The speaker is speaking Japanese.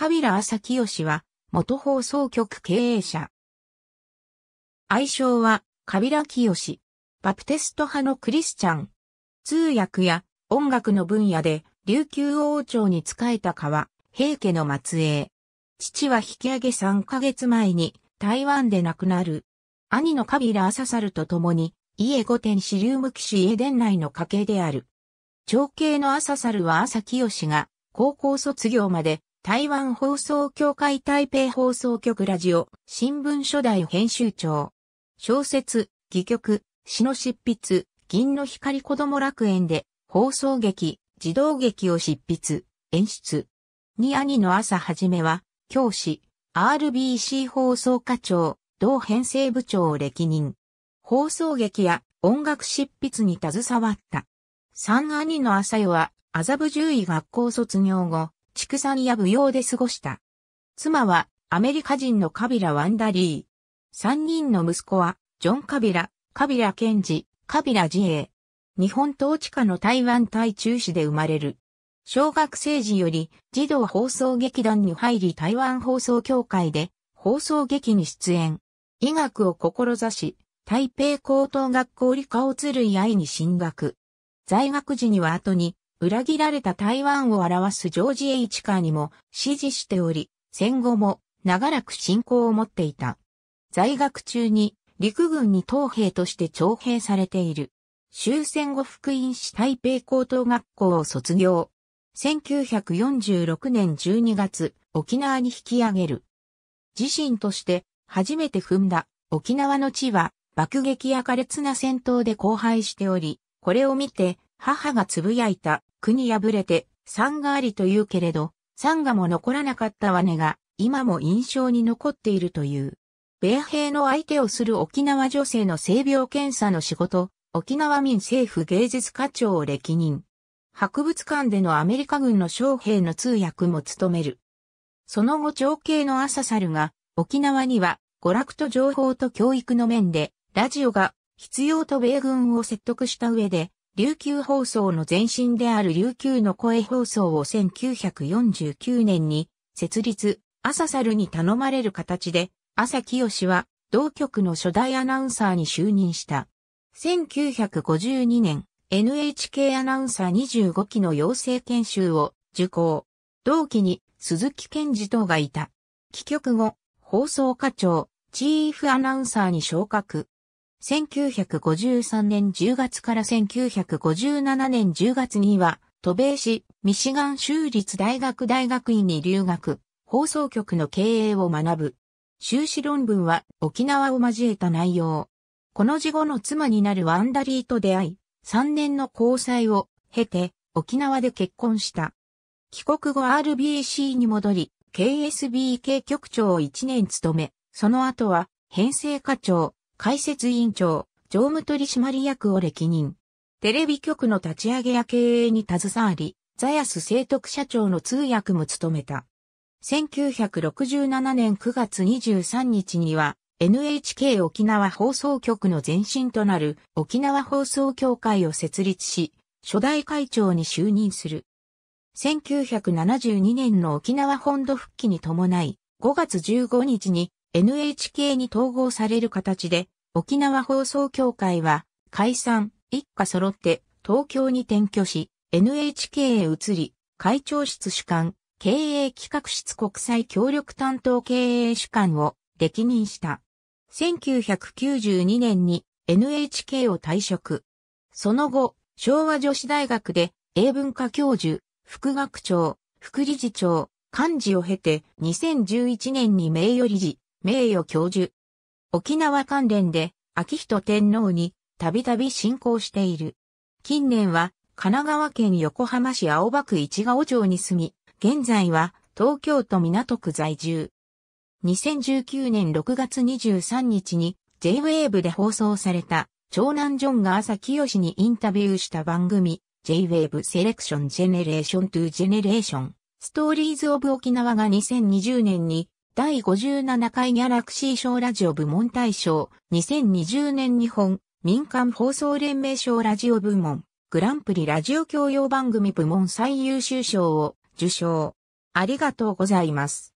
カビラ朝清は、元放送局経営者。愛称は、カビラ清。バプテスト派のクリスチャン。通訳や音楽の分野で、琉球王朝に仕えた川、平家の末裔。父は引き上げ3ヶ月前に、台湾で亡くなる。兄のカビラ朝猿と共に、家御殿支流無騎士家伝内の家系である。長兄の朝猿は朝清が、高校卒業まで台湾放送協会台北放送局ラジオ、新聞初代編集長。小説、戯曲、詩の執筆、銀の光子供楽園で、放送劇、児童劇を執筆、演出。に兄の朝はじめは、教師、RBC 放送課長、同編成部長を歴任。放送劇や音楽執筆に携わった。三兄の朝代は、麻布獣医学校卒業後、畜産や舞踊で過ごした。妻はアメリカ人のカビラ・ワンダリー。三人の息子は、ジョン・カビラ、カビラ・ケンジ、カビラ・ジエイ。日本統治下の台湾台中市で生まれる。小学生時より児童放送劇団に入り台湾放送協会で放送劇に出演。医学を志し、台北高等学校理科を鶴井愛に進学。在学時には後に裏切られた台湾を表すジョージ・エイチカーにも支持しており、戦後も長らく信仰を持っていた。在学中に陸軍に東兵として徴兵されている。終戦後福音し台北高等学校を卒業。1946年12月、沖縄に引き上げる。自身として初めて踏んだ沖縄の地は爆撃や苛烈な戦闘で荒廃しており、これを見て母がつぶやいた、国破れて、三がありと言うけれど、三がも残らなかったわねが、今も印象に残っているという。米兵の相手をする沖縄女性の性病検査の仕事、沖縄民政府芸術課長を歴任。博物館でのアメリカ軍の将兵の通訳も務める。その後長兄の朝猿が、沖縄には娯楽と情報と教育の面で、ラジオが必要と米軍を説得した上で、琉球放送の前身である琉球の声放送を1949年に設立、朝猿に頼まれる形で、朝清は同局の初代アナウンサーに就任した。1952年、NHK アナウンサー25期の養成研修を受講。同期に鈴木健二等がいた。帰局後、放送課長、チーフアナウンサーに昇格。1953年10月から1957年10月には、渡米市、ミシガン州立大学大学院に留学、放送局の経営を学ぶ。修士論文は沖縄を交えた内容。この事後の妻になるワンダリーと出会い、3年の交際を経て沖縄で結婚した。帰国後 RBC に戻り、KSBK 局長を1年務め、その後は編成課長、解説委員長、常務取締役を歴任。テレビ局の立ち上げや経営に携わり、ザヤス聖徳社長の通訳も務めた。1967年9月23日には NHK 沖縄放送局の前身となる沖縄放送協会を設立し、初代会長に就任する。1972年の沖縄本土復帰に伴い、5月15日に NHK に統合される形で、沖縄放送協会は解散、一家揃って東京に転居し、NHK へ移り、会長室主管、経営企画室国際協力担当経営主管を歴任した。1992年に NHK を退職。その後、昭和女子大学で英文科教授、副学長、副理事長、幹事を経て2011年に名誉理事、名誉教授。沖縄関連で、秋人天皇にたびたび進行している。近年は、神奈川県横浜市青葉区市ヶ尾町に住み、現在は東京都港区在住。2019年6月23日に J-Wave で放送された長男ジョンが朝清にインタビューした番組 J-Wave セレクションジェネレーショントゥジェネレーションストーリーズオブ沖縄が2020年に第57回ギャラクシー賞ラジオ部門大賞、2020年日本民間放送連盟賞ラジオ部門、グランプリラジオ教養番組部門最優秀賞を受賞。ありがとうございます。